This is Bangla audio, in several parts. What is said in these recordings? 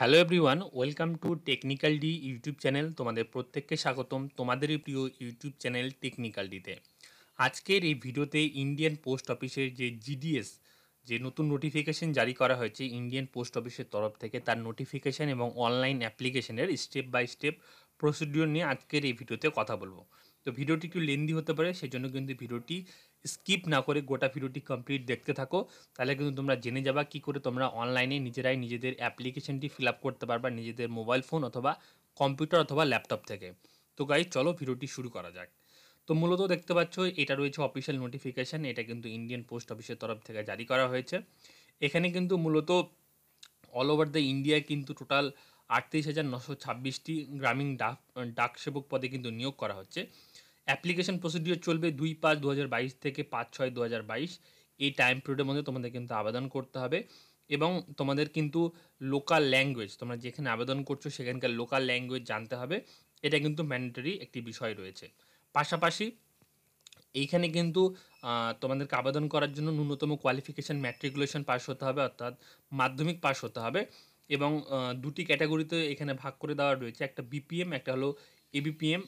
hello everyone welcome to technical D YouTube channel তোমাদের প্রত্যেককে স্বাগতম তোমাদেরই প্রিয় ইউটিউব চ্যানেল টেকনিক্যাল ডিতে আজকের এই ভিডিওতে ইন্ডিয়ান পোস্ট অফিসের যে জিডিএস যে নতুন নোটিফিকেশন জারি করা হয়েছে ইন্ডিয়ান পোস্ট অফিসের তরফ থেকে তার নোটিফিকেশন এবং অনলাইন অ্যাপ্লিকেশনের স্টেপ বাই স্টেপ প্রসিডিওর নিয়ে আজকের এই ভিডিওতে কথা বলবো তো ভিডিওটি একটু লেন্দি হতে পারে সেজন্য কিন্তু ভিডিওটি স্কিপ না করে গোটা ভিডিওটি কমপ্লিট দেখতে থাকো তাহলে কিন্তু তোমরা জেনে যাবা কি করে তোমরা অনলাইনে নিজেরাই নিজেদের অ্যাপ্লিকেশনটি ফিল আপ করতে পারবা নিজেদের মোবাইল ফোন অথবা কম্পিউটার অথবা ল্যাপটপ থেকে তো গাই চলো ভিডিওটি শুরু করা যাক তো মূলত দেখতে পাচ্ছ এটা রয়েছে অফিসিয়াল নোটিফিকেশান এটা কিন্তু ইন্ডিয়ান পোস্ট অফিসের তরফ থেকে জারি করা হয়েছে এখানে কিন্তু মূলত অল ওভার দ্য ইন্ডিয়া কিন্তু টোটাল আটত্রিশ হাজার নশো ছাব্বিশটি গ্রামীণ ডাক ডাক সেবক পদে কিন্তু নিয়োগ করা হচ্ছে অ্যাপ্লিকেশন প্রসিডিওর চলবে দুই পাঁচ দু থেকে পাঁচ ছয় দু এই টাইম পিরিয়ডের মধ্যে তোমাদের কিন্তু আবেদন করতে হবে এবং তোমাদের কিন্তু লোকাল ল্যাঙ্গুয়েজ তোমরা যেখানে আবেদন করছো সেখানকার লোকাল ল্যাঙ্গুয়েজ জানতে হবে এটা কিন্তু ম্যান্ডেটরি একটি বিষয় রয়েছে পাশাপাশি এইখানে কিন্তু তোমাদেরকে আবেদন করার জন্য ন্যূনতম কোয়ালিফিকেশান ম্যাট্রিকুলেশন পাস হতে হবে অর্থাৎ মাধ্যমিক পাস হতে হবে এবং দুটি ক্যাটাগরিতে এখানে ভাগ করে দেওয়া রয়েছে একটা বিপিএম একটা হলো এবিপিএম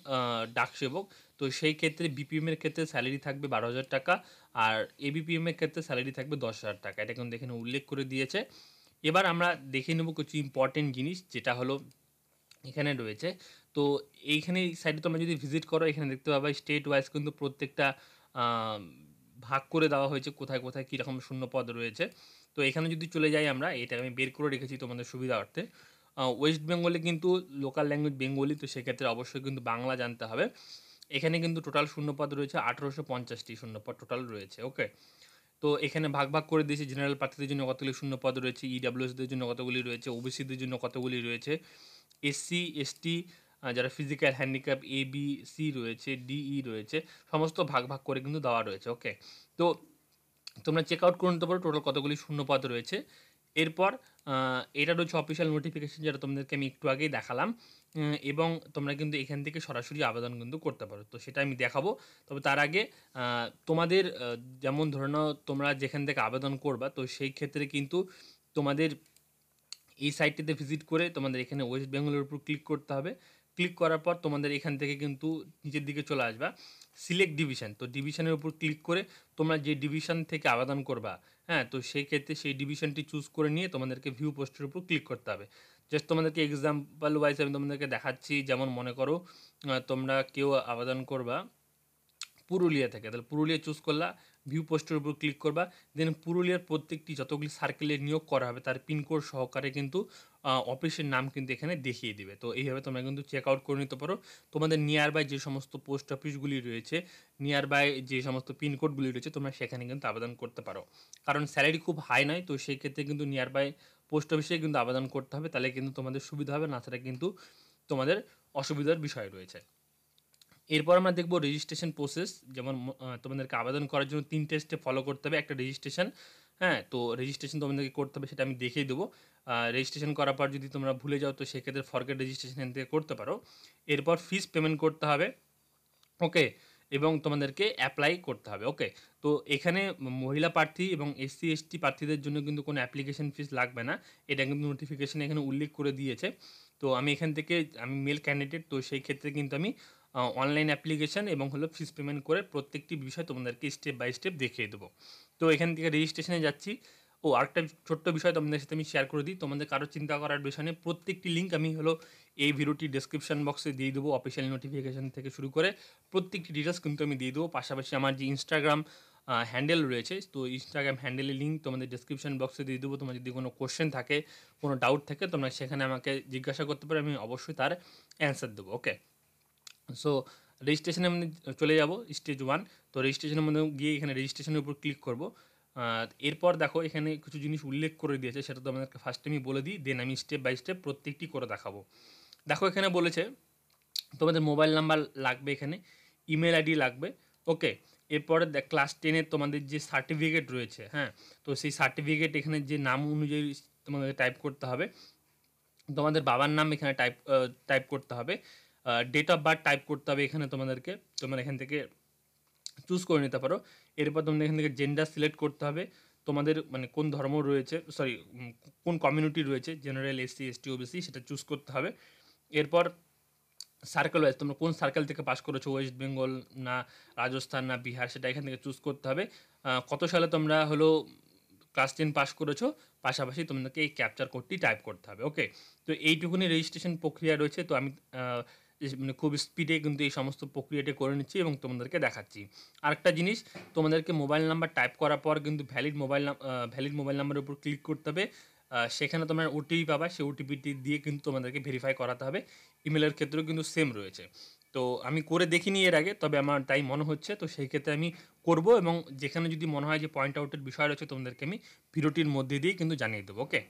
ডাকসেবক তো সেই ক্ষেত্রে বিপিএমের ক্ষেত্রে স্যালারি থাকবে বারো হাজার টাকা আর এবিপিএমের ক্ষেত্রে স্যালারি থাকবে দশ হাজার টাকা এটা কিন্তু এখানে উল্লেখ করে দিয়েছে এবার আমরা দেখে নেব কিছু ইম্পর্টেন্ট জিনিস যেটা হলো এখানে রয়েছে তো এইখানে সাইডে তোমরা যদি ভিজিট করো এখানে দেখতে পাবে স্টেট ওয়াইজ কিন্তু প্রত্যেকটা ভাগ করে দেওয়া হয়েছে কোথায় কোথায় কীরকম শূন্যপদ রয়েছে তো এখানে যদি চলে যাই আমরা এটা আমি বের করে রেখেছি তোমাদের সুবিধার্থে ওয়েস্ট বেঙ্গলে কিন্তু লোকাল ল্যাঙ্গুয়েজ বেঙ্গলি তো সেক্ষেত্রে অবশ্যই কিন্তু বাংলা জানতে হবে এখানে কিন্তু টোটাল শূন্যপদ রয়েছে আঠেরোশো পঞ্চাশটি শূন্যপদ টোটাল রয়েছে ওকে তো এখানে ভাগ ভাগ করে দিয়েছি জেনারেল প্রার্থীদের জন্য কতগুলি শূন্যপদ রয়েছে ইডাব্লিউএসদের জন্য কতগুলি রয়েছে ওবিসিদের জন্য কতগুলি রয়েছে এসসি এসটি যারা physical handicap A B C রয়েছে ডিই e রয়েছে সমস্ত ভাগ ভাগ করে কিন্তু দেওয়া রয়েছে ওকে তো তোমরা চেক আউট করে নিতে পারো টোটাল কতগুলি শূন্যপদ রয়েছে এরপর এটার রয়েছে অফিসিয়াল নোটিফিকেশান যেটা তোমাদেরকে আমি একটু আগেই দেখালাম এবং তোমরা কিন্তু এখান থেকে সরাসরি আবেদন কিন্তু করতে পারো তো সেটা আমি দেখাবো তবে তার আগে তোমাদের যেমন ধরে নাও তোমরা যেখান থেকে আবেদন করবা তো সেই ক্ষেত্রে কিন্তু তোমাদের এই সাইটটিতে ভিজিট করে তোমাদের এখানে ওয়েস্ট বেঙ্গলের উপর ক্লিক করতে হবে ক্লিক করার পর তোমাদের এখান থেকে কিন্তু নিচের দিকে চলে আসবা সিলেক্ট ডিভিশন তো ডিভিশনের উপর ক্লিক করে তোমরা যে ডিভিশন থেকে আবেদন করবা হ্যাঁ তো সেই ক্ষেত্রে সেই ডিভিশনটি চুজ করে নিয়ে তোমাদেরকে ভিউ পোস্টের উপর ক্লিক করতে হবে জাস্ট তোমাদেরকে এক্সাম্পল ওয়াইজ আমি তোমাদেরকে দেখাচ্ছি যেমন মনে করো তোমরা কেউ আবেদন করবা পুরুলিয়া থেকে তাহলে পুরুলিয়া চুজ করলা ভিউ পোস্টের উপর ক্লিক করবা দেন পুরুলিয়ার প্রত্যেকটি যতগুলি সার্কেলে নিয়োগ করা হবে তার পিনকোড সহকারে কিন্তু অফিসের নাম কিন্তু এখানে দেখিয়ে দেবে তো এইভাবে তোমরা কিন্তু চেক আউট করে নিতে পারো তোমাদের নিয়ার বাই যে সমস্ত পোস্ট অফিসগুলি রয়েছে নিয়ার বাই যে সমস্ত পিনকোডগুলি রয়েছে তোমরা সেখানে কিন্তু আবেদন করতে পারো কারণ স্যালারি খুব হাই নয় তো সেই ক্ষেত্রে কিন্তু নিয়ার বাই পোস্ট অফিসে কিন্তু আবেদন করতে হবে তাহলে কিন্তু তোমাদের সুবিধা হবে না সেটা কিন্তু তোমাদের অসুবিধার বিষয় রয়েছে এরপর আমরা দেখব রেজিস্ট্রেশন প্রসেস যেমন তোমাদেরকে আবেদন করার জন্য তিনটে স্টেপ ফলো করতে হবে একটা রেজিস্ট্রেশন হ্যাঁ তো রেজিস্ট্রেশন তোমাদেরকে করতে হবে সেটা আমি দেখিয়ে দেবো রেজিস্ট্রেশন করার পর যদি তোমরা ভুলে যাও তো সেক্ষেত্রে ফরগেট রেজিস্ট্রেশন এখান থেকে করতে পারো এরপর ফিস পেমেন্ট করতে হবে ওকে এবং তোমাদেরকে অ্যাপ্লাই করতে হবে ওকে তো এখানে মহিলা প্রার্থী এবং এসসি এসটি প্রার্থীদের জন্য কিন্তু কোনো অ্যাপ্লিকেশন ফিস লাগবে না এটা কিন্তু নোটিফিকেশানে এখানে উল্লেখ করে দিয়েছে তো আমি এখান থেকে আমি মেল ক্যান্ডিডেট তো সেই ক্ষেত্রে কিন্তু আমি অনলাইন অ্যাপ্লিকেশান এবং হলো ফিস পেমেন্ট করে প্রত্যেকটি বিষয় তোমাদেরকে স্টেপ বাই স্টেপ দেখিয়ে দেবো তো এখান থেকে রেজিস্ট্রেশনে যাচ্ছি ও আরেকটা ছোট্ট বিষয় তোমাদের সাথে আমি শেয়ার করে দিই তোমাদের কারো চিন্তা করার বিষয় নেই প্রত্যেকটি লিঙ্ক আমি হলো এই ভিডিওটি ডিসক্রিপশন বক্সে দিয়ে দেবো অফিসিয়াল নোটিফিকেশান থেকে শুরু করে প্রত্যেকটি ডিটেলস কিন্তু আমি দিয়ে দেবো পাশাপাশি আমার যে ইনস্টাগ্রাম হ্যান্ডেল রয়েছে তো ইনস্টাগ্রাম হ্যান্ডেলের লিঙ্ক তোমাদের ডিসক্রিপশন বক্সে দিয়ে দেবো তোমার যদি কোনো কোশ্চেন থাকে কোনো ডাউট থাকে তোমরা সেখানে আমাকে জিজ্ঞাসা করতে পারো আমি অবশ্যই তার অ্যান্সার দেবো ওকে সো রেজিস্ট্রেশনের আমি চলে যাব স্টেজ ওয়ান তো রেজিস্ট্রেশনের মধ্যে গিয়ে এখানে রেজিস্ট্রেশনের উপর ক্লিক করব এরপর দেখো এখানে কিছু জিনিস উল্লেখ করে দিয়েছে সেটা তো আমাদেরকে ফার্স্ট আমি বলে দিই দেন আমি স্টেপ বাই স্টেপ প্রত্যেকটি করে দেখাবো দেখো এখানে বলেছে তোমাদের মোবাইল নাম্বার লাগবে এখানে ইমেল আইডি লাগবে ওকে এরপরে ক্লাস টেনের তোমাদের যে সার্টিফিকেট রয়েছে হ্যাঁ তো সেই সার্টিফিকেট এখানে যে নাম অনুযায়ী তোমাদের টাইপ করতে হবে তোমাদের বাবার নাম এখানে টাইপ টাইপ করতে হবে ডেট অফ বার্থ টাইপ করতে হবে এখানে তোমাদেরকে তোমরা এখান থেকে চুজ করে নিতে পারো এরপর তোমাদের এখান থেকে জেন্ডার সিলেক্ট করতে হবে তোমাদের মানে কোন ধর্ম রয়েছে সরি কোন কমিউনিটি রয়েছে জেনারেল এসসি এসটি ওবিসি সেটা চুজ করতে হবে এরপর সার্কেল ওয়াইজ তোমরা কোন সার্কেল থেকে পাস করেছো ওয়েস্ট বেঙ্গল না রাজস্থান না বিহার সেটা এখান থেকে চুজ করতে হবে কত সালে তোমরা হলো ক্লাস টেন পাস করেছো পাশাপাশি তোমাদেরকে এই ক্যাপচার কোডটি টাইপ করতে হবে ওকে তো এইটুকুনি রেজিস্ট্রেশন প্রক্রিয়া রয়েছে তো আমি মানে খুব স্পিডে কিন্তু এই সমস্ত প্রক্রিয়াটি করে নিচ্ছি এবং তোমাদেরকে দেখাচ্ছি আরেকটা জিনিস তোমাদেরকে মোবাইল নাম্বার টাইপ করার পর কিন্তু ভ্যালিড মোবাইল ভ্যালিড মোবাইল নাম্বারের উপর ক্লিক করতে হবে সেখানে তোমরা ওটিপি পাবা সেই ওটিপিটি দিয়ে কিন্তু তোমাদেরকে ভেরিফাই করাতে হবে ইমেলের ক্ষেত্রেও কিন্তু সেম রয়েছে তো আমি করে দেখিনি এর আগে তবে আমার তাই মনে হচ্ছে তো সেই ক্ষেত্রে আমি করব এবং যেখানে যদি মনে হয় যে পয়েন্ট আউটের বিষয় রয়েছে তোমাদেরকে আমি ভিডিওটির মধ্যে দিয়ে কিন্তু জানিয়ে দেবো ওকে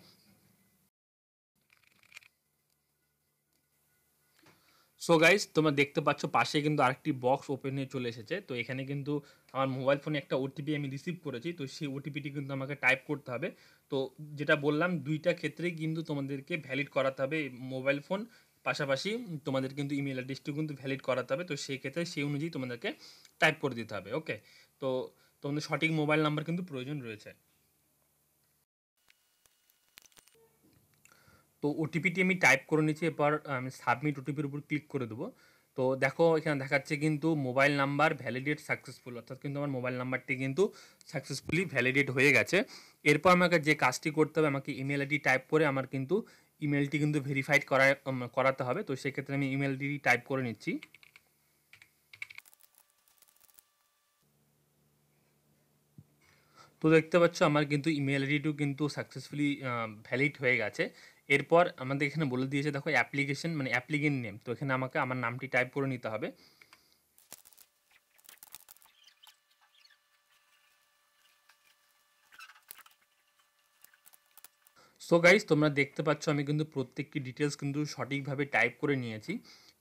সো গাইজ তোমরা দেখতে পাচ্ছ পাশে কিন্তু আরেকটি বক্স ওপেন হয়ে চলে এসেছে তো এখানে কিন্তু আমার মোবাইল ফোনে একটা ওটিপি আমি রিসিভ করেছি তো সেই ওটিপিটি কিন্তু আমাকে টাইপ করতে হবে তো যেটা বললাম দুইটা ক্ষেত্রেই কিন্তু তোমাদেরকে ভ্যালিড করাতে হবে মোবাইল ফোন পাশাপাশি তোমাদের কিন্তু ইমেল অ্যাড্রেসটিও কিন্তু ভ্যালিড করাতে হবে তো সেই ক্ষেত্রে সেই অনুযায়ী তোমাদেরকে টাইপ করে দিতে হবে ওকে তো তোমাদের সঠিক মোবাইল নাম্বার কিন্তু প্রয়োজন রয়েছে তো ওটিপিটি আমি টাইপ করে নিচ্ছি এরপর আমি সাবমিট ওটিপির উপর ক্লিক করে দেবো তো দেখো এখানে দেখাচ্ছে কিন্তু মোবাইল নাম্বার ভ্যালিডেট সাকসেসফুল অর্থাৎ কিন্তু আমার মোবাইল নাম্বারটি কিন্তু সাকসেসফুলি ভ্যালিডেট হয়ে গেছে এরপর আমাকে যে কাজটি করতে হবে আমাকে ইমেল আইডি টাইপ করে আমার কিন্তু ইমেলটি কিন্তু ভেরিফাইড করা করাতে হবে তো সেক্ষেত্রে আমি ইমেল আইডি টাইপ করে নিচ্ছি তো দেখতে পাচ্ছ আমার কিন্তু ইমেল আইডিটিও কিন্তু সাকসেসফুলি ভ্যালিড হয়ে গেছে এরপর আমাদের এখানে বলে দিয়েছে দেখো অ্যাপ্লিকেশন মানে অ্যাপ্লিকেন নেম তো এখানে আমাকে আমার নামটি টাইপ করে নিতে হবে সো গাইজ তোমরা দেখতে পাচ্ছ আমি কিন্তু প্রত্যেকটি ডিটেলস কিন্তু সঠিকভাবে টাইপ করে নিয়েছি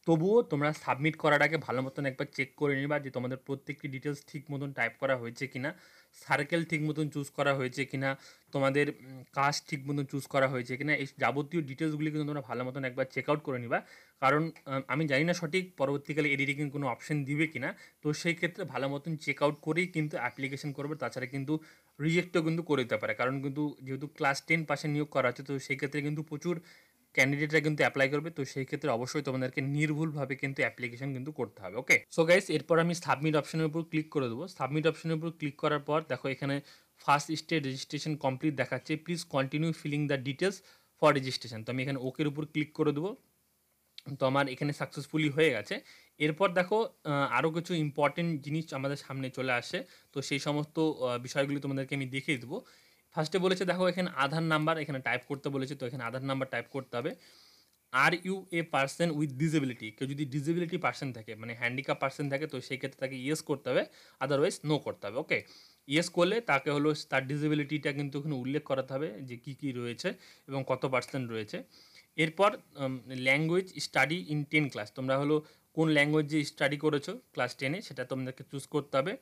তবুও তোমরা সাবমিট করার আগে ভালো মতন একবার চেক করে নিবা যে তোমাদের প্রত্যেকটি ডিটেলস ঠিক মতন টাইপ করা হয়েছে কিনা সার্কেল ঠিক মতন চুজ করা হয়েছে কিনা তোমাদের কাজ ঠিক মতন চুজ করা হয়েছে কিনা এই যাবতীয় ডিটেলসগুলি কিন্তু তোমরা ভালো মতন একবার চেক আউট করে নিবা কারণ আমি জানি না সঠিক পরবর্তীকালে এডিটিং কোনো অপশন দিবে কিনা তো সেই ক্ষেত্রে ভালো মতন চেক আউট করেই কিন্তু অ্যাপ্লিকেশন করবে তাছাড়া কিন্তু রিজেক্টও কিন্তু করে দিতে পারে কারণ কিন্তু যেহেতু ক্লাস টেন পাশে নিয়োগ করা হচ্ছে তো সেই ক্ষেত্রে কিন্তু প্রচুর ক্যান্ডিডেটরা কিন্তু অ্যাপ্লাই করবে তো সেই ক্ষেত্রে অবশ্যই তোমাদেরকে নির্ভুলভাবে কিন্তু অ্যাপ্লিকেশন কিন্তু করতে হবে ওকে সো গাইস এরপর আমি সাবমিট অপশনের উপর ক্লিক করে দেবো সাবমিট অপশনের উপর ক্লিক করার পর দেখো এখানে ফার্স্ট স্টেট রেজিস্ট্রেশন কমপ্লিট দেখাচ্ছে please continue filling the details for registration তো আমি এখানে ওকের উপর ক্লিক করে দেবো তো আমার এখানে সাকসেসফুলি হয়ে গেছে এরপর দেখো আরও কিছু ইম্পর্টেন্ট জিনিস আমাদের সামনে চলে আসে তো সেই সমস্ত বিষয়গুলি তোমাদেরকে আমি দেখিয়ে দেবো ফার্স্টে বলেছে দেখো এখানে আধার নাম্বার এখানে টাইপ করতে বলেছে তো এখানে আধার নাম্বার টাইপ করতে হবে are U a person with disability কেউ যদি ডিজেবিলিটি পার্সন থাকে মানে হ্যান্ডিক্যাপ পার্সন থাকে তো সেই ক্ষেত্রে তাকে ইয়েস করতে হবে আদারওয়াইজ নো করতে হবে ওকে ইয়েস করলে তাকে হলো তার ডিজেবিলিটিটা কিন্তু ওখানে উল্লেখ করাতে হবে যে কী কী রয়েছে এবং কত পার্সেন্ট রয়েছে এরপর language study in ten class তোমরা হলো কোন ল্যাঙ্গুয়েজে স্টাডি করেছো ক্লাস টেনে সেটা তোমাদেরকে চুজ করতে হবে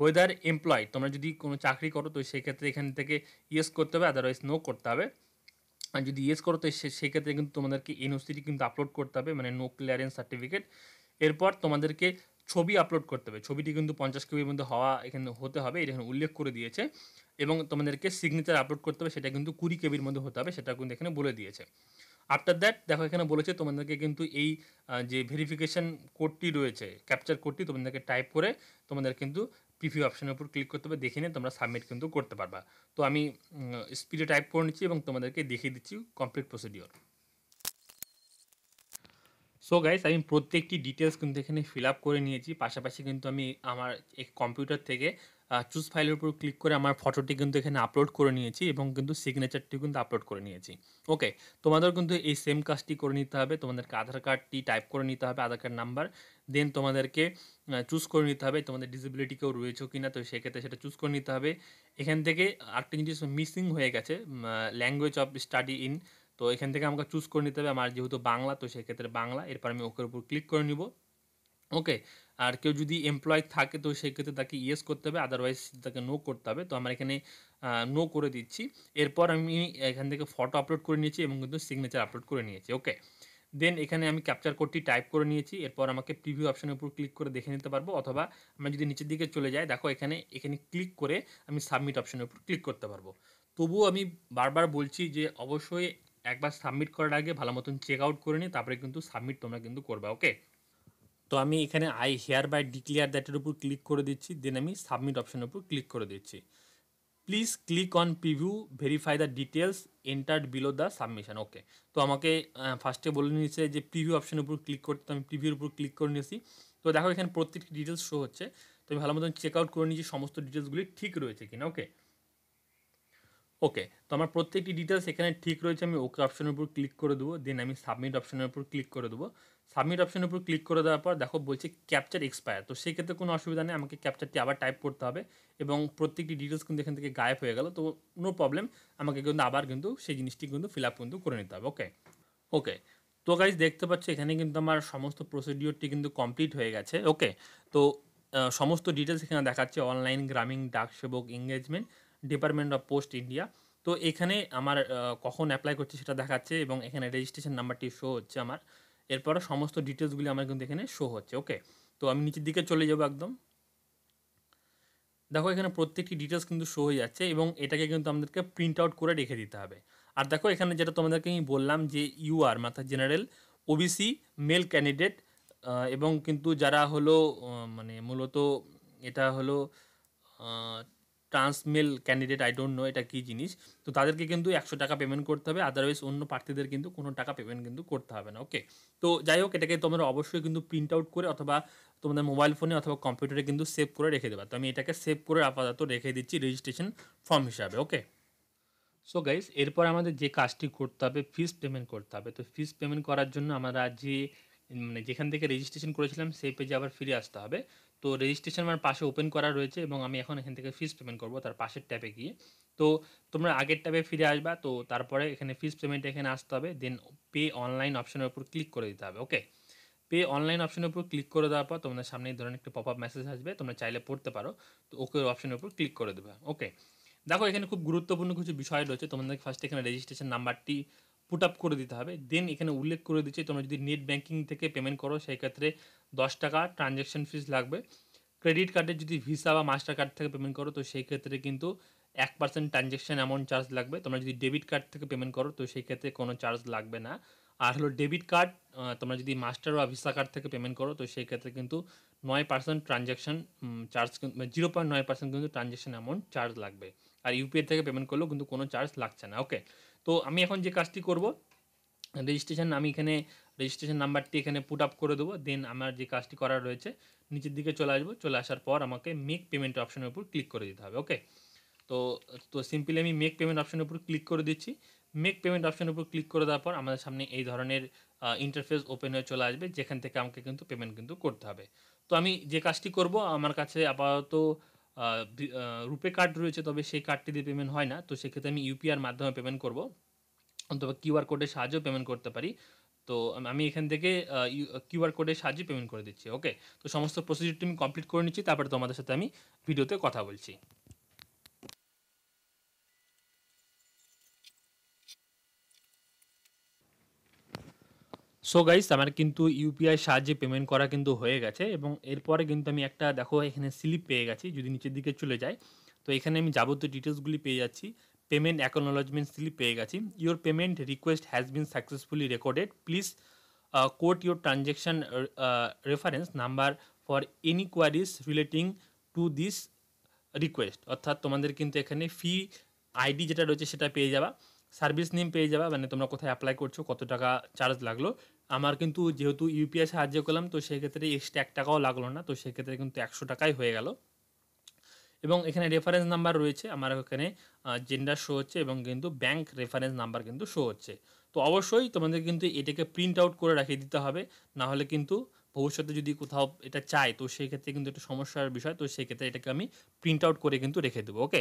ওয়েদার এমপ্লয় তোমরা যদি কোনো চাকরি করো তো সেক্ষেত্রে এখান থেকে ইয়েস করতে হবে আদারওয়াইজ নো করতে হবে আর যদি ইয়েস করো তো সেক্ষেত্রে কিন্তু তোমাদেরকে এনওসিটি কিন্তু আপলোড করতে হবে মানে নো ক্লিয়ারেন্স সার্টিফিকেট এরপর তোমাদেরকে ছবি আপলোড করতে হবে ছবিটি কিন্তু পঞ্চাশ কেবির মধ্যে হওয়া এখানে হতে হবে এটা এখানে উল্লেখ করে দিয়েছে এবং তোমাদেরকে সিগনেচার আপলোড করতে হবে সেটা কিন্তু কুড়ি কেবির মধ্যে হতে হবে সেটা কিন্তু এখানে বলে দিয়েছে আফটার দ্যাট দেখো এখানে বলেছে তোমাদেরকে কিন্তু এই যে ভেরিফিকেশান কোডটি রয়েছে ক্যাপচার কোডটি তোমাদেরকে টাইপ করে তোমাদের কিন্তু প্রিভিউ অপশানের উপর ক্লিক করতে হবে দেখে নিয়ে তোমরা সাবমিট কিন্তু করতে পারবা তো আমি স্পিডে টাইপ করে নিচ্ছি এবং তোমাদেরকে দেখিয়ে দিচ্ছি কমপ্লিট প্রসিডিওর সো গাইস আমি প্রত্যেকটি ডিটেলস কিন্তু এখানে ফিল আপ করে নিয়েছি পাশাপাশি কিন্তু আমি আমার এই কম্পিউটার থেকে চুজ ফাইলের উপর ক্লিক করে আমার ফটোটি কিন্তু এখানে আপলোড করে নিয়েছি এবং কিন্তু সিগনেচারটি কিন্তু আপলোড করে নিয়েছি ওকে তোমাদের কিন্তু এই সেম কাজটি করে নিতে হবে তোমাদেরকে আধার কার্ডটি টাইপ করে নিতে হবে আধার কার্ড নাম্বার দেন তোমাদেরকে চুজ করে নিতে হবে তোমাদের ডিসেবিলিটি কেউ রয়েছে কি না তো সেক্ষেত্রে সেটা চুজ করে নিতে হবে এখান থেকে আরেকটা জিনিস মিসিং হয়ে গেছে ল্যাঙ্গুয়েজ অফ স্টাডি ইন তো এখান থেকে আমাকে চুজ করে নিতে হবে আমার যেহেতু বাংলা তো সেক্ষেত্রে বাংলা এরপর আমি ওকে উপর ক্লিক করে নিব ওকে আর কেউ যদি এমপ্লয় থাকে তো সেক্ষেত্রে তাকে ইয়েস করতে হবে আদারওয়াইজ তাকে নো করতে হবে তো আমরা এখানে নো করে দিচ্ছি এরপর আমি এখান থেকে ফটো আপলোড করে নিয়েছি এবং কিন্তু সিগনেচার আপলোড করে নিয়েছি ওকে দেন এখানে আমি ক্যাপচার কোডটি টাইপ করে নিয়েছি এরপর আমাকে প্রিভিউ অপশানের উপর ক্লিক করে দেখে নিতে পারবো অথবা আমরা যদি নিচের দিকে চলে যাই দেখো এখানে এখানে ক্লিক করে আমি সাবমিট অপশানের উপর ক্লিক করতে পারবো তবুও আমি বারবার বলছি যে অবশ্যই একবার সাবমিট করার আগে ভালো মতন চেক আউট করে নিয়ে তারপরে কিন্তু সাবমিট তোমরা কিন্তু করবে ওকে তো আমি এখানে আই হেয়ার বাই ডিক্লিয়ার দ্যাটের উপর ক্লিক করে দিচ্ছি দেন আমি সাবমিট অপশানের উপর ক্লিক করে দিচ্ছি please click on preview verify the details entered below the submission okay তো আমাকে ফার্স্টে বলে নিয়েছে যে প্রিভিউ অপশানের উপর ক্লিক করতে তো আমি প্রিভিউর উপর ক্লিক করে নিয়েছি তো দেখো এখানে প্রত্যেকটি ডিটেলস শো হচ্ছে তো আমি ভালো মতন চেক আউট করে নিয়েছি সমস্ত ডিটেলসগুলি ঠিক রয়েছে কিনা ওকে ওকে তো আমার প্রত্যেকটি ডিটেলস এখানে ঠিক রয়েছে আমি ওকে অপশানের উপর ক্লিক করে দেবো দেন আমি সাবমিট অপশানের উপর ক্লিক করে দেবো সাবমিট অপশনের উপর ক্লিক করে দেওয়ার পর দেখো বলছে ক্যাপচার এক্সপায়ার তো সেক্ষেত্রে কোনো অসুবিধা নেই আমাকে ক্যাপচারটি আবার টাইপ করতে হবে এবং প্রত্যেকটি ডিটেলস কিন্তু এখান থেকে গায়েব হয়ে গেল তো নো প্রবলেম আমাকে কিন্তু আবার কিন্তু সেই জিনিসটি কিন্তু ফিল আপ কিন্তু করে নিতে হবে ওকে ওকে তো গাইজ দেখতে পাচ্ছ এখানে কিন্তু আমার সমস্ত প্রসিডিওরটি কিন্তু কমপ্লিট হয়ে গেছে ওকে তো সমস্ত ডিটেলস এখানে দেখাচ্ছে online Gramin Dak Sevak engagement department of post India তো এখানে আমার কখন অ্যাপ্লাই করছি সেটা দেখাচ্ছে এবং এখানে রেজিস্ট্রেশন নাম্বারটি শো হচ্ছে আমার এরপরে সমস্ত ডিটেলসগুলি আমার কিন্তু এখানে শো হচ্ছে ওকে তো আমি নিচের দিকে চলে যাবো একদম দেখো এখানে প্রত্যেকটি ডিটেলস কিন্তু শো হয়ে যাচ্ছে এবং এটাকে কিন্তু আমাদেরকে প্রিন্ট আউট করে রেখে দিতে হবে আর দেখো এখানে যেটা তোমাদেরকে আমি বললাম যে ইউ আর মাথা জেনারেল ওবিসি মেল ক্যান্ডিডেট এবং কিন্তু যারা হলো মানে মূলত এটা হলো trans male candidate I don't know এটা কী জিনিস তো তাদেরকে কিন্তু একশো টাকা পেমেন্ট করতে হবে আদারওয়াইজ অন্য প্রার্থীদের কিন্তু কোনো টাকা পেমেন্ট কিন্তু করতে হবে না ওকে তো যাই হোক এটাকে তোমরা অবশ্যই কিন্তু প্রিন্ট আউট করে অথবা তোমাদের মোবাইল ফোনে অথবা কম্পিউটারে কিন্তু সেভ করে রেখে দেবা তো আমি এটাকে সেভ করে আপাতত রেখে দিচ্ছি রেজিস্ট্রেশন ফর্ম হিসাবে ওকে সো গাইজ এরপর আমাদের যে কাজটি করতে হবে ফিস পেমেন্ট করতে হবে তো ফিস পেমেন্ট করার জন্য আমরা যে মানে যেখান থেকে রেজিস্ট্রেশন করেছিলাম সেই পেজে আবার ফিরে আসতে হবে তো রেজিস্ট্রেশন আমার মানে পাশে ওপেন করা রয়েছে এবং আমি এখন এখান থেকে ফিস পেমেন্ট করব তার পাশের ট্যাবে গিয়ে তো তোমরা আগের ট্যাবে ফিরে আসবা তো তারপরে এখানে ফিস পেমেন্ট এখানে আসতে হবে দেন পে অনলাইন অপশনের উপর ক্লিক করে দিতে হবে ওকে পে অনলাইন অপশনের উপর ক্লিক করে দেওয়ার পর তোমাদের সামনে এই ধরনের একটা পপ আপ মেসেজ আসবে তোমরা চাইলে পড়তে পারো তো ওকে অপশনের উপর ক্লিক করে দেবে ওকে দেখো এখানে খুব গুরুত্বপূর্ণ কিছু বিষয় রয়েছে তোমাদের ফার্স্ট এখানে রেজিস্ট্রেশন নাম্বারটি পুট আপ করে দিতে হবে দেন এখানে উল্লেখ করে দিচ্ছে তোমরা যদি নেট ব্যাঙ্কিং থেকে পেমেন্ট করো সেই ক্ষেত্রে দশ টাকা ট্রানজ্যাকশন ফিস লাগবে ক্রেডিট কার্ডে যদি ভিসা বা মাস্টার কার্ড থেকে পেমেন্ট করো তো সেই ক্ষেত্রে কিন্তু এক পার্সেন্ট ট্রানজ্যাকশন অ্যামাউন্ট চার্জ লাগবে তোমরা যদি ডেবিট কার্ড থেকে পেমেন্ট করো তো সেই ক্ষেত্রে কোনো চার্জ লাগবে না আর হলো ডেবিট কার্ড তোমরা যদি মাস্টার বা ভিসা কার্ড থেকে পেমেন্ট করো তো সেই ক্ষেত্রে কিন্তু নয় percent transaction charge zero point নয় পার্সেন্ট কিন্তু ট্রানজ্যাকশন অ্যামাউন্ট চার্জ লাগবে আর ইউপিআই থেকে পেমেন্ট করলেও কিন্তু কোনো চার্জ লাগছে না ওকে তো আমি এখন যে কাজটি করব রেজিস্ট্রেশন আমি এখানে রেজিস্ট্রেশন নাম্বারটি এখানে পুট আপ করে দেবো দেন আমার যে কাজটি করার রয়েছে নিচের দিকে চলে আসবো চলে আসার পর আমাকে মেক পেমেন্ট অপশনের উপর ক্লিক করে দিতে হবে ওকে তো তো সিম্পলি আমি মেক পেমেন্ট অপশনের উপর ক্লিক করে দিচ্ছি মেক পেমেন্ট অপশনের উপর ক্লিক করে দেওয়ার পর আমাদের সামনে এই ধরনের ইন্টারফেস ওপেন হয়ে চলে আসবে যেখান থেকে আমাকে কিন্তু পেমেন্ট কিন্তু করতে হবে তো আমি যে কাজটি করব আমার কাছে আপাতত রুপে কার্ড রয়েছে তবে সেই কার্ডটি দিয়ে পেমেন্ট হয় না তো সেক্ষেত্রে আমি ইউপিআর মাধ্যমে পেমেন্ট করব অথবা কিউআর কোডের সাহায্যেও পেমেন্ট করতে পারি তো আমি এখান থেকে কিউআর কোডের সাহায্যে পেমেন্ট করে দিচ্ছি ওকে তো সমস্ত প্রসিডিউরটি আমি কমপ্লিট করে নিচ্ছি তারপরে তোমাদের সাথে আমি ভিডিওতে কথা বলছি সো গাইস আমার কিন্তু ইউপিআই সাহায্যে পেমেন্ট করা কিন্তু হয়ে গেছে এবং এরপরে কিন্তু আমি একটা দেখো এখানে স্লিপ পেয়ে গেছি যদি নিচের দিকে চলে যাই তো এখানে আমি যাবতীয় ডিটেলসগুলি পেয়ে যাচ্ছি পেমেন্ট অ্যাকনোলজমেন্ট স্লিপ পেয়ে গেছি your payment request has been successfully recorded please quote your transaction reference number for any queries relating to this request অর্থাৎ তোমাদের কিন্তু এখানে ফি আইডি যেটা রয়েছে সেটা পেয়ে যাবা সার্ভিস নেম পেয়ে যাবা মানে তোমরা কোথায় অ্যাপ্লাই করছো কত টাকা চার্জ লাগলো আমার কিন্তু যেহেতু ইউপিআই সাহায্য করলাম তো সেক্ষেত্রে এক্সট্রা এক টাকাও লাগলো না তো সেক্ষেত্রে কিন্তু একশো টাকাই হয়ে গেল এবং এখানে রেফারেন্স নাম্বার রয়েছে আমার ওখানে জেন্ডার শো হচ্ছে এবং কিন্তু ব্যাংক রেফারেন্স নাম্বার কিন্তু শো হচ্ছে তো অবশ্যই তোমাদের কিন্তু এটাকে প্রিন্ট আউট করে রাখিয়ে দিতে হবে না হলে কিন্তু ভবিষ্যতে যদি কোথাও এটা চাই তো সেই ক্ষেত্রে কিন্তু একটা সমস্যার বিষয় তো সেই ক্ষেত্রে এটাকে আমি প্রিন্ট আউট করে কিন্তু রেখে দেবো ওকে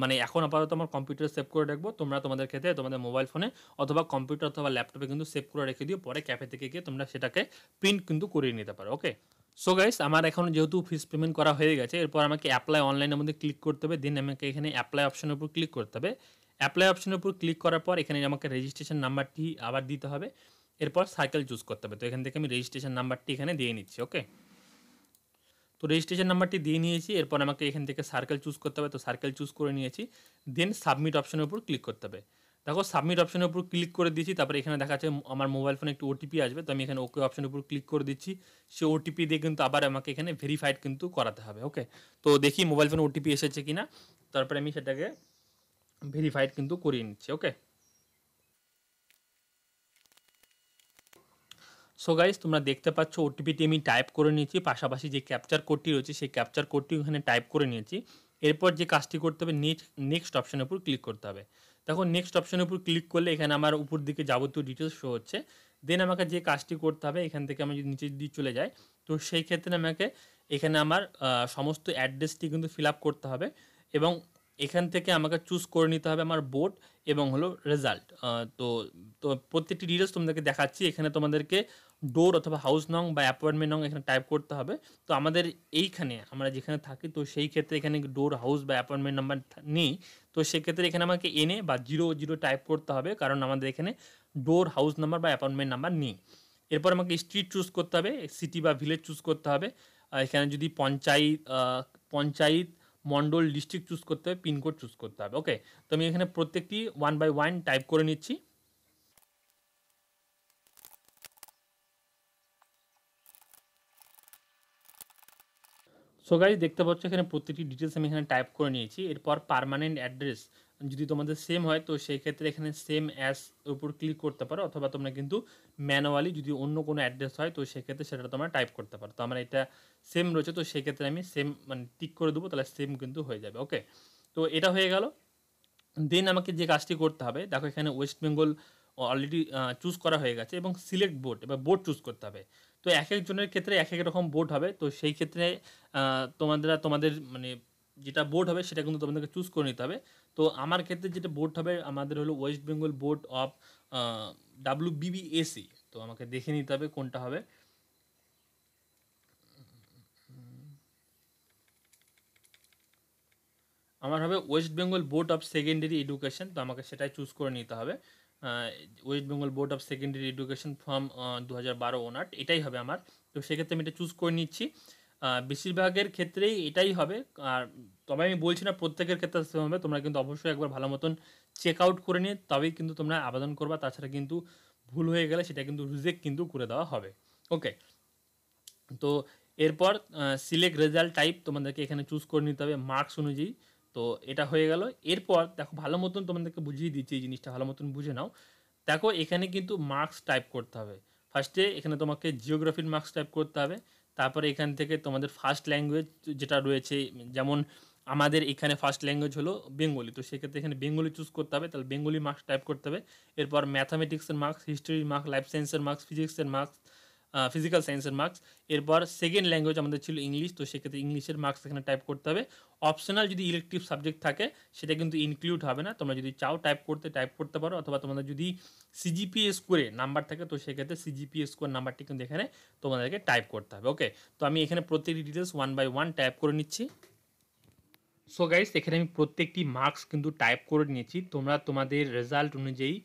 মানে এখন আপাতত আমার কম্পিউটার সেভ করে রাখবো তোমরা তোমাদের ক্ষেত্রে তোমাদের মোবাইল ফোনে অথবা কম্পিউটার অথবা ল্যাপটপে কিন্তু সেভ করে রেখে দিও পরে ক্যাফে থেকে গিয়ে তোমরা সেটাকে প্রিন্ট কিন্তু করিয়ে নিতে পারো ওকে সো গাইস আমার এখন যেহেতু ফিস পেমেন্ট করা হয়ে গেছে এরপর আমাকে অ্যাপ্লাই অনলাইনের মধ্যে ক্লিক করতে হবে দেন আমাকে এখানে অ্যাপ্লাই অপশনের উপর ক্লিক করতে হবে অ্যাপ্লাই অপশনের উপর ক্লিক করার পর এখানে আমাকে রেজিস্ট্রেশন নাম্বারটি আবার দিতে হবে এরপর সাইকেল চুজ করতে হবে তো এখান থেকে আমি রেজিস্ট্রেশন নাম্বারটি এখানে দিয়ে নিচ্ছি ওকে তো রেজিস্ট্রেশন নাম্বারটি দিয়ে নিয়েছি এরপর আমাকে এখান থেকে সার্কেল চুজ করতে হবে তো সার্কেল চুজ করে নিয়েছি দেন সাবমিট অপশনের উপর ক্লিক করতে হবে দেখো সাবমিট অপশনের উপর ক্লিক করে দিয়েছি তারপরে এখানে দেখা যাচ্ছে আমার মোবাইল ফোনে একটি ওটিপি আসবে তো আমি এখানে ওকে অপশনের উপর ক্লিক করে দিচ্ছি সে ওটিপি দিয়ে কিন্তু আবার আমাকে এখানে ভেরিফাইড কিন্তু করাতে হবে ওকে তো দেখি মোবাইল ফোনে ওটিপি এসেছে কিনা তারপরে আমি সেটাকে ভেরিফাইড কিন্তু করিয়ে নিচ্ছি ওকে সো গাইজ তোমরা দেখতে পাচ্ছ ওটিপিটি আমি টাইপ করে নিয়েছি পাশাপাশি যে ক্যাপচার কোডটি রয়েছে সেই ক্যাপচার কোডটি ওখানে টাইপ করে নিয়েছি এরপর যে কাজটি করতে হবে নেক্সট নেক্সট অপশানের উপর ক্লিক করতে হবে তখন নেক্সট অপশানের উপর ক্লিক করলে এখানে আমার উপর দিকে যাবতীয় ডিটেলস শো হচ্ছে দেন আমাকে যে কাজটি করতে হবে এখান থেকে আমি যদি নিচে যদি চলে যাই তো সেই ক্ষেত্রে আমাকে এখানে আমার সমস্ত অ্যাড্রেসটি কিন্তু ফিল আপ করতে হবে এবং এখান থেকে আমাকে চুজ করে নিতে হবে আমার বোর্ড এবং হলো রেজাল্ট তো তো প্রত্যেকটি ডিটেলস তোমাদেরকে দেখাচ্ছি এখানে তোমাদেরকে ডোর অথবা হাউস নং বা অ্যাপয়েন্টমেন্ট নং এখানে টাইপ করতে হবে তো আমাদের এইখানে আমরা যেখানে থাকি তো সেই ক্ষেত্রে এখানে ডোর হাউস বা অ্যাপয়েন্টমেন্ট নাম্বার নেই তো সেক্ষেত্রে এখানে আমাকে এনে বা জিরো জিরো টাইপ করতে হবে কারণ আমাদের এখানে ডোর হাউস নাম্বার বা অ্যাপয়েন্টমেন্ট নাম্বার নেই এরপর আমাকে স্ট্রিট চুজ করতে হবে সিটি বা ভিলেজ চুজ করতে হবে এখানে যদি পঞ্চায়েত পঞ্চায়েত মণ্ডল ডিস্ট্রিক্ট চুজ করতে হবে পিনকোড চুজ করতে হবে ওকে তো আমি এখানে প্রত্যেকটি ওয়ান বাই ওয়ান টাইপ করে নিচ্ছি সো গাইজ দেখতে পাচ্ছ এখানে প্রতিটি ডিটেলস আমি এখানে টাইপ করে নিয়েছি এরপর পারমানেন্ট অ্যাড্রেস যদি তোমাদের সেম হয় তো সেই ক্ষেত্রে এখানে সেম অ্যাস উপর ক্লিক করতে পারো অথবা তোমরা কিন্তু ম্যানুয়ালি যদি অন্য কোনো অ্যাড্রেস হয় তো সেক্ষেত্রে সেটা তোমরা টাইপ করতে পারো তো আমার এটা সেম রয়েছে তো সেক্ষেত্রে আমি সেম মানে টিক করে দেবো তাহলে সেম কিন্তু হয়ে যাবে ওকে তো এটা হয়ে গেল দেন আমাকে যে কাজটি করতে হবে দেখো এখানে ওয়েস্ট বেঙ্গল অলরেডি চুজ করা হয়ে গেছে এবং সিলেক্ট বোর্ড এবার বোর্ড চুজ করতে হবে তো এক একজনের ক্ষেত্রে এক এক রকম বোর্ড হবে তো সেই ক্ষেত্রে তোমাদের তোমাদের মানে যেটা বোর্ড হবে সেটা কিন্তু তোমাদেরকে চুজ করে নিতে হবে তো আমার ক্ষেত্রে যেটা বোর্ড হবে আমাদের হলো West Bengal board of W BBAC তো আমাকে দেখে নিতে হবে কোনটা হবে আমার হবে West Bengal board of secondary education তো আমাকে সেটাই চুজ করে নিতে হবে West Bengal board of secondary education form দু হাজার বারো ওনার এটাই হবে আমার তো সেক্ষেত্রে আমি এটা চুজ করে নিচ্ছি বেশিরভাগের ক্ষেত্রেই এটাই হবে আর তবে আমি বলছি না প্রত্যেকের ক্ষেত্রে সেম হবে তোমরা কিন্তু অবশ্যই একবার ভালো মতন চেক আউট করে নিয়ে তবেই কিন্তু তোমরা আবেদন করবা তাছাড়া কিন্তু ভুল হয়ে গেলে সেটা কিন্তু রিজেক্ট কিন্তু করে দেওয়া হবে ওকে তো এরপর সিলেক্ট রেজাল্ট টাইপ তোমাদেরকে এখানে চুজ করে নিতে হবে মার্কস অনুযায়ী তো এটা হয়ে গেল এরপর দেখো ভালো মতন তোমাদেরকে বুঝিয়ে দিচ্ছি এই জিনিসটা ভালো মতন বুঝে নাও দেখো এখানে কিন্তু মার্কস টাইপ করতে হবে ফার্স্টে এখানে তোমাকে জিওগ্রাফির মার্কস টাইপ করতে হবে তারপরে এখান থেকে তোমাদের ফার্স্ট ল্যাঙ্গুয়েজ যেটা রয়েছে যেমন আমাদের এখানে ফার্স্ট ল্যাঙ্গুয়েজ হলো বেঙ্গলি তো সেক্ষেত্রে এখানে বেঙ্গলি চুজ করতে হবে তাহলে বেঙ্গলি মার্কস টাইপ করতে হবে এরপর ম্যাথামেটিক্সের মার্কস হিস্ট্রির মার্কস লাইফ সায়েন্সের মার্কস ফিজিক্সের মার্কস ফিজিক্যাল সায়েন্সের মার্কস এরপর সেকেন্ড ল্যাঙ্গুয়েজ আমাদের ছিল ইংলিশ তো সেক্ষেত্রে ইংলিশের মার্কস এখানে টাইপ করতে হবে অপশনাল যদি ইলেকটিভ সাবজেক্ট থাকে সেটা কিন্তু ইনক্লুড হবে না তোমরা যদি চাও টাইপ করতে টাইপ করতে পারো অথবা তোমাদের যদি সিজিপিএস স্কোরে নাম্বার থাকে তো সেক্ষেত্রে সিজিপিএস স্কোর নাম্বারটি কিন্তু এখানে তোমাদেরকে টাইপ করতে হবে ওকে তো আমি এখানে প্রত্যেকটি details one by one type করে নিচ্ছি সো গাইস এখানে আমি প্রত্যেকটি মার্কস কিন্তু টাইপ করে নিয়েছি তোমরা তোমাদের রেজাল্ট অনুযায়ী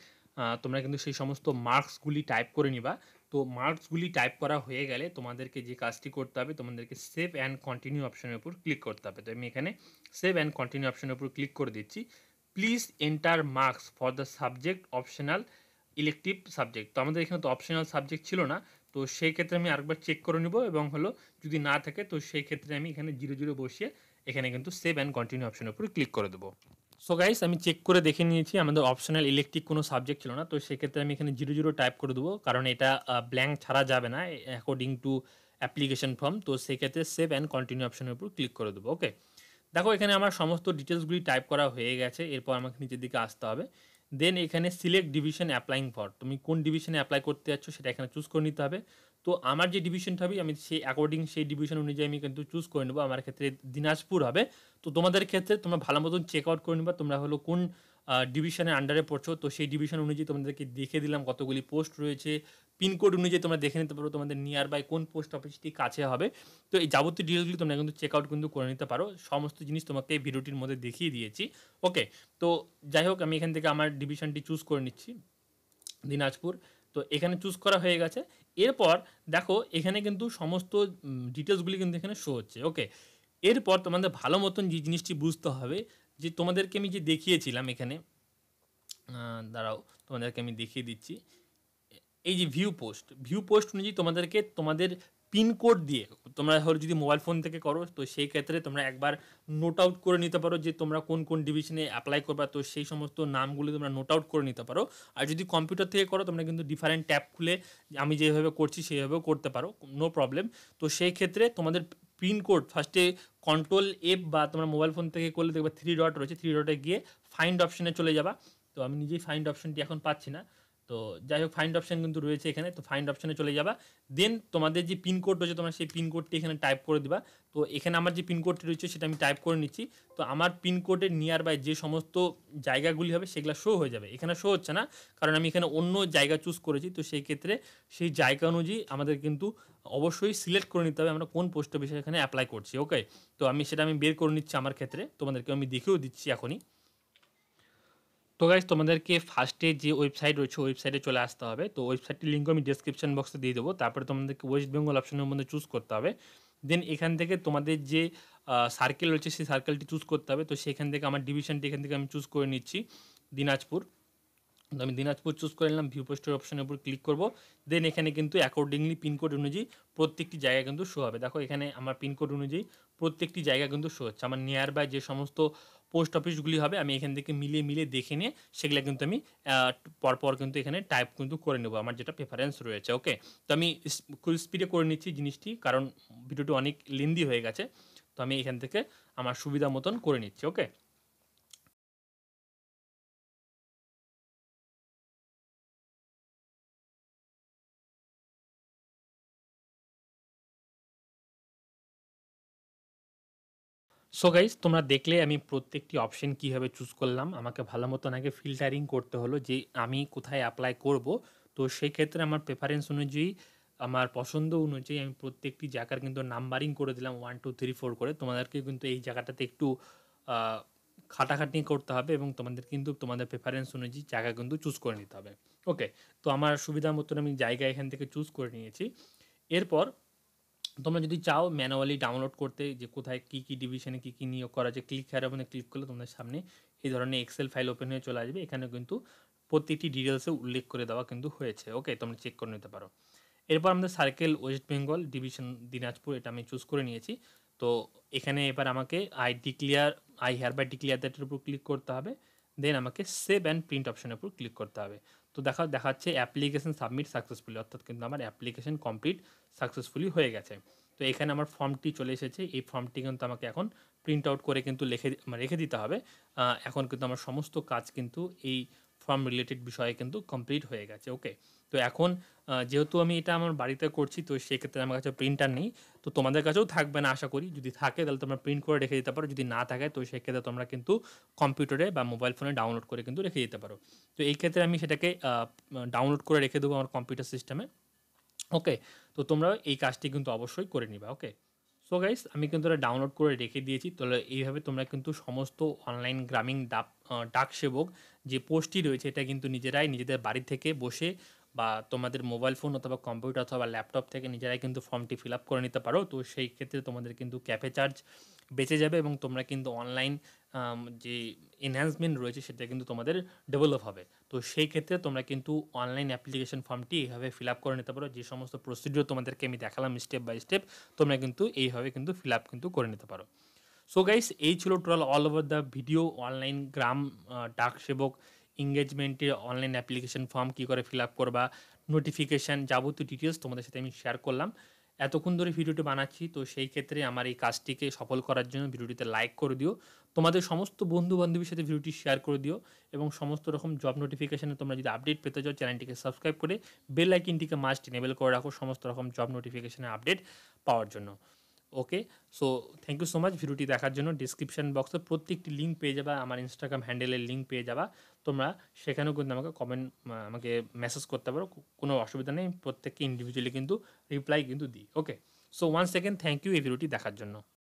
তোমরা কিন্তু সেই সমস্ত মার্কসগুলি টাইপ করে নিবা তো মার্কসগুলি টাইপ করা হয়ে গেলে তোমাদেরকে যে কাজটি করতে হবে তোমাদেরকে সেভ অ্যান্ড কন্টিনিউ অপশনের উপর ক্লিক করতে হবে তো আমি এখানে সেভ অ্যান্ড কন্টিনিউ অপশনের উপর ক্লিক করে দিচ্ছি please enter marks for the subject optional elective subject তো আমাদের এখানে তো অপশনাল সাবজেক্ট ছিল না তো সেই ক্ষেত্রে আমি আরেকবার চেক করে নেব এবং হলো যদি না থাকে তো সেই ক্ষেত্রে আমি এখানে জিরো জিরো বসিয়ে এখানে কিন্তু সেভ অ্যান্ড কন্টিনিউ অপশনের উপর ক্লিক করে দেবো সো গাইস আমি চেক করে দেখে নিয়েছি আমাদের অপশনাল ইলেকট্রিক কোনো সাবজেক্ট ছিল না তো সেক্ষেত্রে আমি এখানে জিরো জিরো টাইপ করে দেবো কারণ এটা ব্ল্যাঙ্ক ছাড়া যাবে না অ্যাকর্ডিং টু অ্যাপ্লিকেশন ফর্ম তো সেক্ষেত্রে সেভ অ্যান্ড কন্টিনিউ অপশনের উপর ক্লিক করে দেবো ওকে দেখো এখানে আমার সমস্ত ডিটেলসগুলি টাইপ করা হয়ে গেছে এরপর আমাকে নিচের দিকে আসতে হবে দেন এখানে সিলেক্ট ডিভিশন অ্যাপ্লাইং ফর তুমি কোন ডিভিশনে অ্যাপ্লাই করতে যাচ্ছ সেটা এখানে চুজ করে নিতে হবে তো আমার যে ডিভিশনটা হবে আমি সেই অ্যাকর্ডিং সেই ডিভিশন অনুযায়ী আমি কিন্তু চুজ করে নেবো আমার ক্ষেত্রে দিনাজপুর হবে তো তোমাদের ক্ষেত্রে তোমরা ভালো মতন চেক আউট করে নেবা তোমরা হলো কোন ডিভিশনের আন্ডারে পড়ছো তো সেই ডিভিশন অনুযায়ী তোমাদেরকে দেখে দিলাম কতগুলি পোস্ট রয়েছে পিনকোড অনুযায়ী তোমরা দেখে নিতে পারো তোমাদের নিয়ার বাই কোন পোস্ট অফিসটি কাছে হবে তো এই যাবতীয় ডিটেলসগুলি তোমরা কিন্তু চেক আউট কিন্তু করে নিতে পারো সমস্ত জিনিস তোমাকে এই ভিডিওটির মধ্যে দেখিয়ে দিয়েছি ওকে তো যাই হোক আমি এখান থেকে আমার ডিভিশনটি চুজ করে নিচ্ছি দিনাজপুর তো এখানে চুজ করা হয়ে গেছে এরপর দেখো এখানে কিন্তু সমস্ত ডিটেলসগুলি কিন্তু এখানে শো হচ্ছে ওকে এরপর তোমাদের ভালো মতন যে জিনিসটি বুঝতে হবে যে তোমাদেরকে আমি যে দেখিয়েছিলাম এখানে দাঁড়াও তোমাদেরকে আমি দেখিয়ে দিচ্ছি এই যে ভিউ পোস্ট ভিউ পোস্ট অনুযায়ী তোমাদেরকে তোমাদের পিনকোড দিয়ে তোমরা ধরো যদি মোবাইল ফোন থেকে করো তো সেই ক্ষেত্রে তোমরা একবার নোট আউট করে নিতে পারো যে তোমরা কোন কোন ডিভিশনে অ্যাপ্লাই করবা তো সেই সমস্ত নামগুলো তোমরা নোট আউট করে নিতে পারো আর যদি কম্পিউটার থেকে করো তোমরা কিন্তু ডিফারেন্ট ট্যাব খুলে আমি যেভাবে করছি সেইভাবেও করতে পারো নো প্রবলেম তো সেই ক্ষেত্রে তোমাদের পিনকোড ফার্স্টে কন্ট্রোল এফ বা তোমার মোবাইল ফোন থেকে করলে দেখবে থ্রি ডট রয়েছে থ্রি ডটে গিয়ে ফাইন্ড অপশনে চলে যাবা তো আমি নিজেই ফাইন্ড অপশনটি এখন পাচ্ছি না তো যাই হোক ফাইন্ড অপশান কিন্তু রয়েছে এখানে তো ফাইন্ড অপশানে চলে যাবা দেন তোমাদের যে পিনকোড রয়েছে তোমার সেই পিনকোডটি এখানে টাইপ করে দেবা তো এখানে আমার যে পিনকোডটি রয়েছে সেটা আমি টাইপ করে নিচ্ছি তো আমার পিনকোডের নিয়ার বাই যে সমস্ত জায়গাগুলি হবে সেগুলো শো হয়ে যাবে এখানে শো হচ্ছে না কারণ আমি এখানে অন্য জায়গা চুজ করেছি তো সেই ক্ষেত্রে সেই জায়গা অনুযায়ী আমাদের কিন্তু অবশ্যই সিলেক্ট করে নিতে হবে আমরা কোন পোস্ট অফিসে এখানে অ্যাপ্লাই করছি ওকে তো আমি সেটা আমি বের করে নিচ্ছি আমার ক্ষেত্রে তোমাদেরকে আমি দেখেও দিচ্ছি এখনই তো গাইজ তোমাদেরকে ফার্স্টে যে ওয়েবসাইট রয়েছে ওয়েবসাইটে চলে আসতে হবে তো ওয়েবসাইটটির লিঙ্ক আমি ডিসক্রিপশন বক্সে দিয়ে দেবো তারপরে তোমাদেরকে ওয়েস্ট বেঙ্গল অপশনের মধ্যে চুজ করতে হবে দেন এখান থেকে তোমাদের যে সার্কেল রয়েছে সেই সার্কেলটি চুজ করতে হবে তো সেখান থেকে আমার ডিভিশনটি এখান থেকে আমি চুজ করে নিচ্ছি দিনাজপুর তো আমি দিনাজপুর চুজ করে নিলাম ভিউ পোস্টের অপশনের উপর ক্লিক করবো দেন এখানে কিন্তু অ্যাকর্ডিংলি পিনকোড অনুযায়ী প্রত্যেকটি জায়গা কিন্তু শো হবে দেখো এখানে আমার পিনকোড অনুযায়ী প্রত্যেকটি জায়গা কিন্তু শো হচ্ছে আমার নিয়ার বাই যে সমস্ত পোস্ট অফিসগুলি হবে আমি এখান থেকে মিলিয়ে মিলিয়ে দেখে নিয়ে সেগুলো কিন্তু আমি পরপর কিন্তু এখানে টাইপ কিন্তু করে নেবো আমার যেটা প্রেফারেন্স রয়েছে ওকে তো আমি খুব স্পিডে করে নিচ্ছি জিনিসটি কারণ ভিডিওটি অনেক লেন্দি হয়ে গেছে তো আমি এখান থেকে আমার সুবিধা মতন করে নিচ্ছি ওকে সো গাইজ তোমরা দেখলে আমি প্রত্যেকটি অপশন কীভাবে চুজ করলাম আমাকে ভালো মতন আগে ফিল্টারিং করতে হলো যে আমি কোথায় অ্যাপ্লাই করব তো সেই ক্ষেত্রে আমার প্রেফারেন্স অনুযায়ী আমার পছন্দ অনুযায়ী আমি প্রত্যেকটি জায়গার কিন্তু নাম্বারিং করে দিলাম ওয়ান টু থ্রি ফোর করে তোমাদেরকে কিন্তু এই জায়গাটাতে একটু খাটাখাটনি করতে হবে এবং তোমাদের কিন্তু তোমাদের প্রেফারেন্স অনুযায়ী জায়গা কিন্তু চুজ করে নিতে হবে ওকে তো আমার সুবিধা মতন আমি জায়গা এখান থেকে চুজ করে নিয়েছি এরপর তোমরা যদি চাও ম্যানুয়ালি ডাউনলোড করতে যে কোথায় কী কী ডিভিশনে কী কী নিয়োগ করা আছে ক্লিক হেয়ার ওপেনে ক্লিক করলে তোমাদের সামনে এই ধরনের এক্সেল ফাইল ওপেন হয়ে চলে আসবে এখানে কিন্তু প্রতিটি ডিটেলসে উল্লেখ করে দেওয়া কিন্তু হয়েছে ওকে তোমরা চেক করে নিতে পারো এরপর আমাদের সার্কেল ওয়েস্ট বেঙ্গল ডিভিশন দিনাজপুর এটা আমি চুজ করে নিয়েছি তো এখানে এবার আমাকে I declare I hereby declare দ্যাটের উপর ক্লিক করতে হবে দেন আমাকে সেভ অ্যান্ড প্রিন্ট অপশনের উপর ক্লিক করতে হবে তো দেখা দেখাচ্ছে অ্যাপ্লিকেশন সাবমিট সাকসেসফুলি অর্থাৎ কিন্তু আমার অ্যাপ্লিকেশন কমপ্লিট সাকসেসফুলি হয়ে গেছে তো এখানে আমার ফর্মটি চলে এসেছে এই ফর্মটি কিন্তু আমাকে এখন প্রিন্ট আউট করে কিন্তু লেখে মানে রেখে দিতে হবে এখন কিন্তু আমার সমস্ত কাজ কিন্তু এই ফর্ম রিলেটেড বিষয়ে কিন্তু কমপ্লিট হয়ে গেছে ওকে তো এখন যেহেতু আমি এটা আমার বাড়িতে করছি তো সেক্ষেত্রে আমার কাছে প্রিন্টার নেই তো তোমাদের কাছেও থাকবে না আশা করি যদি থাকে তাহলে তোমরা প্রিন্ট করে রেখে দিতে পারো যদি না থাকে তো সেক্ষেত্রে তোমরা কিন্তু কম্পিউটারে বা মোবাইল ফোনে ডাউনলোড করে কিন্তু রেখে দিতে পারো তো এই ক্ষেত্রে আমি সেটাকে ডাউনলোড করে রেখে দেবো আমার কম্পিউটার সিস্টেমে ওকে তো তোমরা এই কাজটি কিন্তু অবশ্যই করে নিবা ওকে সো গাইস আমি কিন্তু এটা ডাউনলোড করে রেখে দিয়েছি তাহলে এইভাবে তোমরা কিন্তু সমস্ত অনলাইন গ্রামীণ ডাক ডাক সেবক যে পোস্টটি রয়েছে এটা কিন্তু নিজেরাই নিজেদের বাড়ি থেকে বসে বা তোমাদের মোবাইল ফোন অথবা কম্পিউটার অথবা ল্যাপটপ থেকে নিজেরাই কিন্তু ফর্মটি ফিল আপ করে নিতে পারো তো সেই ক্ষেত্রে তোমাদের কিন্তু ক্যাফে চার্জ বেঁচে যাবে এবং তোমরা কিন্তু অনলাইন যে এনহ্যান্সমেন্ট রয়েছে সেটা কিন্তু তোমাদের ডেভেলপ হবে তো সেই ক্ষেত্রে তোমরা কিন্তু অনলাইন অ্যাপ্লিকেশন ফর্মটি এইভাবে ফিল আপ করে নিতে পারো যে সমস্ত প্রসিডিওর তোমাদেরকে আমি দেখালাম স্টেপ বাই স্টেপ তোমরা কিন্তু এইভাবে কিন্তু ফিল আপ কিন্তু করে নিতে পারো সো গাইস এই ছিল total all over the video online Gram Dak Sevak এঙ্গেজমেন্টের অনলাইন অ্যাপ্লিকেশন ফর্ম কী করে ফিল আপ করবা নোটিফিকেশান যাবতীয় ডিটেলস তোমাদের সাথে আমি শেয়ার করলাম এতক্ষণ ধরে ভিডিওটি বানাচ্ছি তো সেই ক্ষেত্রে আমার এই কাজটিকে সফল করার জন্য ভিডিওটিতে লাইক করে দিও তোমাদের সমস্ত বন্ধু বান্ধবীর সাথে ভিডিওটি শেয়ার করে দিও এবং সমস্ত রকম জব নোটিফিকেশানে তোমরা যদি আপডেট পেতে চাও চ্যানেলটিকে সাবস্ক্রাইব করে বেল লাইকিনটিকে মাস্ট এনেবেল করে রাখো সমস্ত রকম জব নোটিফিকেশানের আপডেট পাওয়ার জন্য okay so thank you so much ভিডিওটি দেখার জন্য ডিসক্রিপশান বক্সে প্রত্যেকটি লিঙ্ক পেয়ে যাবা আমার ইনস্টাগ্রাম হ্যান্ডেলের লিঙ্ক পেয়ে যাবা তোমরা সেখানেও কিন্তু আমাকে কমেন্ট আমাকে মেসেজ করতে পারো কোনো অসুবিধা নেই প্রত্যেককে ইন্ডিভিজুয়ালি কিন্তু রিপ্লাই কিন্তু দিই okay so one second thank you এই ভিডিওটি দেখার জন্য